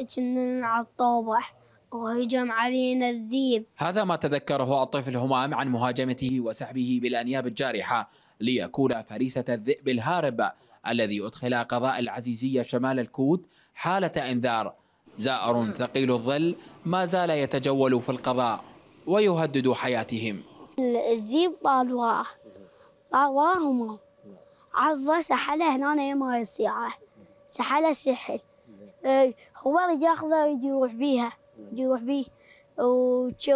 اتجنن على الطوبة وهجم علينا الذيب هذا ما تذكره الطفل همام عن مهاجمته وسحبه بالأنياب الجارحة ليكون فريسة الذئب الهارب الذي أدخل قضاء العزيزية شمال الكود حالة إنذار زائر ثقيل الظل ما زال يتجول في القضاء ويهدد حياتهم الذيب طالواه طالواه طال وراه همام عضه سحله هنا يما يصيعه سحله سحل إيه، وبرج ياخذه ويجي يروح بيها يجي يروح بيه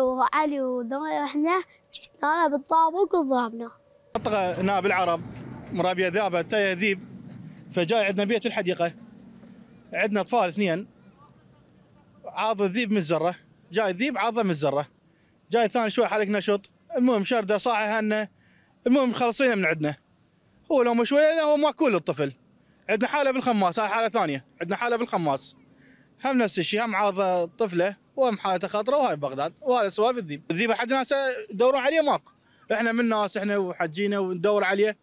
وعلي وإحنا جتنا بالطابق وضربنا هنا العرب مرابيه ذابه تايه ذيب فجاء عندنا بيت الحديقه عندنا اطفال اثنين عاض الذيب من الزره جاي الذيب عاضه من الزره جاي ثاني شوي حالك نشط المهم شرده صاحه هنا المهم خلصينا من عندنا هو لو شويه هو ماكول الطفل عندنا حاله بالخماس هاي حاله ثانيه عندنا حاله بالخماس هم نفس الشيء هم عارضه طفله وهم حالته خطره وهاي بغداد وهذا سوالف الذيب الذيب حد ناس يدورون عليه ماكو احنا من ناس احنا وحجينا وندور عليه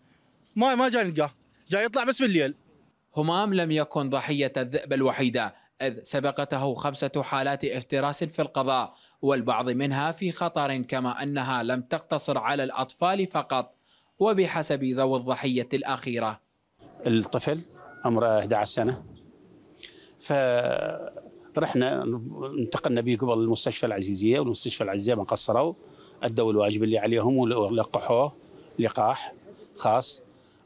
ما ما جاي نلقاه جاي يطلع بس بالليل همام لم يكن ضحية الذئب الوحيدة إذ سبقته خمسة حالات افتراس في القضاء والبعض منها في خطر كما أنها لم تقتصر على الأطفال فقط وبحسب ذوي الضحية الأخيرة الطفل عمره 11 سنة فرحنا انتقلنا به قبل المستشفى العزيزيه والمستشفى العزيزيه ما قصروا ادوا الواجب اللي عليهم ولقحوه لقاح خاص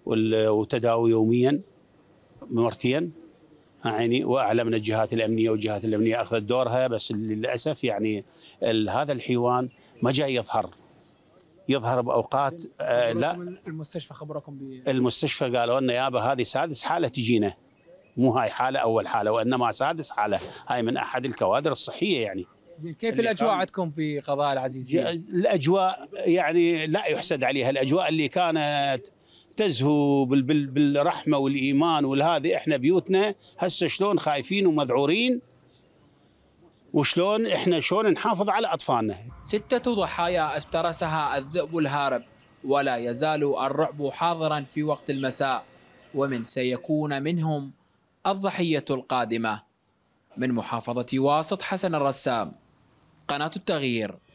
وتداوي يوميا مرتين يعني واعلمنا الجهات الامنيه والجهات الامنيه اخذت دورها بس للاسف يعني هذا الحيوان ما جاي يظهر يظهر باوقات آه لا المستشفى خبركم ب المستشفى قالوا لنا يابا هذه سادس حاله تجينا مو هاي حالة أول حالة وإنما سادس حالة هاي من أحد الكوادر الصحية يعني كيف الأجواء عندكم في قضاء العزيزية؟ الأجواء يعني لا يحسد عليها الأجواء اللي كانت تزهو بالرحمة والإيمان والهذه إحنا بيوتنا هسه شلون خايفين ومذعورين وشلون إحنا شلون نحافظ على أطفالنا ستة ضحايا افترسها الذئب الهارب ولا يزال الرعب حاضرا في وقت المساء ومن سيكون منهم الضحية القادمة من محافظة واسط حسن الرسام قناة التغيير